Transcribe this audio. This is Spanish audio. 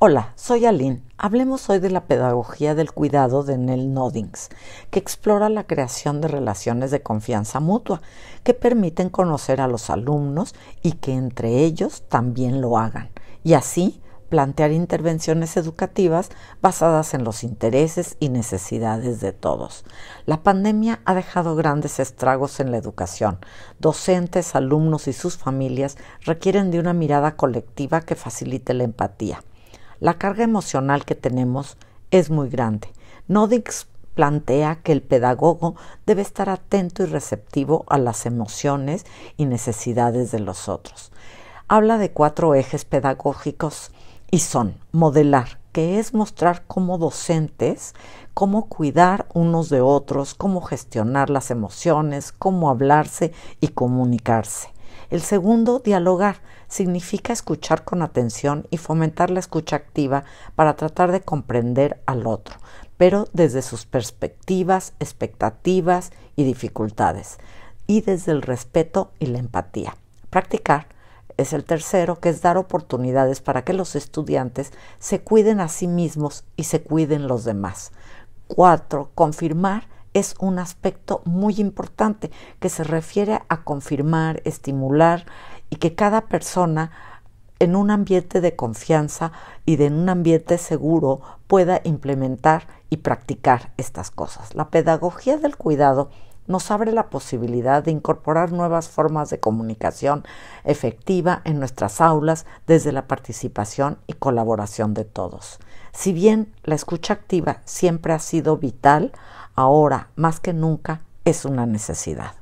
Hola, soy Aline. Hablemos hoy de la pedagogía del cuidado de Nell Noddings, que explora la creación de relaciones de confianza mutua que permiten conocer a los alumnos y que entre ellos también lo hagan, y así plantear intervenciones educativas basadas en los intereses y necesidades de todos. La pandemia ha dejado grandes estragos en la educación. Docentes, alumnos y sus familias requieren de una mirada colectiva que facilite la empatía la carga emocional que tenemos es muy grande. Nodix plantea que el pedagogo debe estar atento y receptivo a las emociones y necesidades de los otros. Habla de cuatro ejes pedagógicos y son modelar, que es mostrar como docentes cómo cuidar unos de otros, cómo gestionar las emociones, cómo hablarse y comunicarse. El segundo, dialogar, significa escuchar con atención y fomentar la escucha activa para tratar de comprender al otro, pero desde sus perspectivas, expectativas y dificultades, y desde el respeto y la empatía. Practicar es el tercero, que es dar oportunidades para que los estudiantes se cuiden a sí mismos y se cuiden los demás. Cuatro, confirmar es un aspecto muy importante que se refiere a confirmar, estimular y que cada persona en un ambiente de confianza y de un ambiente seguro pueda implementar y practicar estas cosas. La pedagogía del cuidado nos abre la posibilidad de incorporar nuevas formas de comunicación efectiva en nuestras aulas desde la participación y colaboración de todos. Si bien la escucha activa siempre ha sido vital, ahora más que nunca es una necesidad.